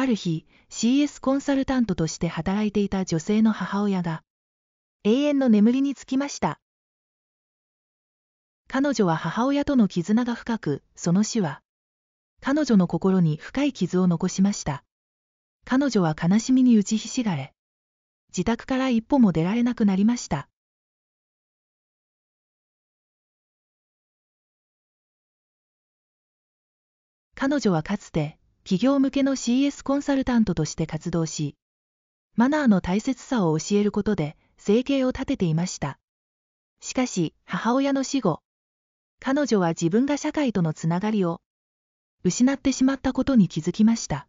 ある日、CS コンサルタントとして働いていた女性の母親が、永遠の眠りにつきました。彼女は母親との絆が深く、その死は、彼女の心に深い傷を残しました。彼女は悲しみに打ちひしがれ、自宅から一歩も出られなくなりました。彼女はかつて、企業向けの CS コンサルタントとして活動し、マナーの大切さを教えることで生計を立てていました。しかし、母親の死後、彼女は自分が社会とのつながりを失ってしまったことに気づきました。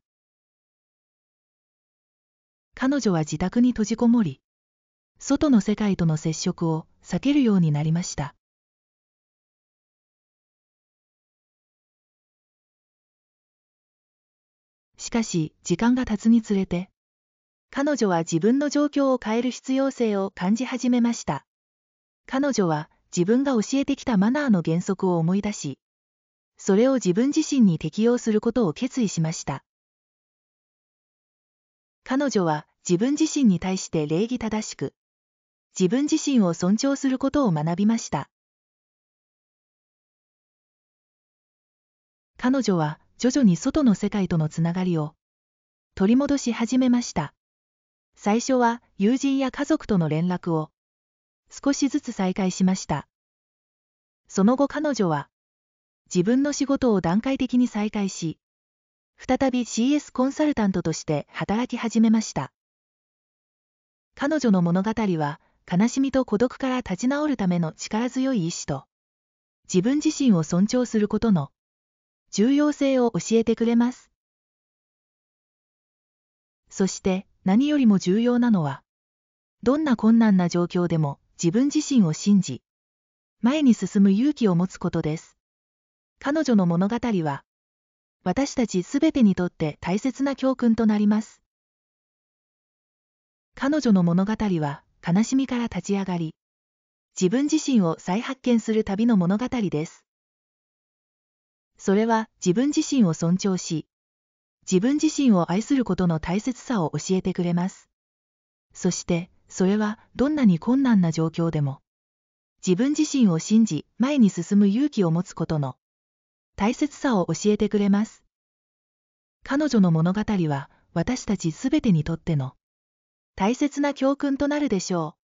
彼女は自宅に閉じこもり、外の世界との接触を避けるようになりました。しかし、時間が経つにつれて、彼女は自分の状況を変える必要性を感じ始めました。彼女は自分が教えてきたマナーの原則を思い出し、それを自分自身に適用することを決意しました。彼女は自分自身に対して礼儀正しく、自分自身を尊重することを学びました。彼女は徐々に外の世界とのつながりを取り戻し始めました。最初は友人や家族との連絡を少しずつ再開しました。その後彼女は自分の仕事を段階的に再開し、再び CS コンサルタントとして働き始めました。彼女の物語は悲しみと孤独から立ち直るための力強い意志と自分自身を尊重することの重要性を教えてくれます。そして何よりも重要なのは、どんな困難な状況でも自分自身を信じ、前に進む勇気を持つことです。彼女の物語は、私たちすべてにとって大切な教訓となります。彼女の物語は、悲しみから立ち上がり、自分自身を再発見する旅の物語です。それは自分自身を尊重し、自分自身を愛することの大切さを教えてくれます。そして、それはどんなに困難な状況でも、自分自身を信じ、前に進む勇気を持つことの大切さを教えてくれます。彼女の物語は、私たちすべてにとっての大切な教訓となるでしょう。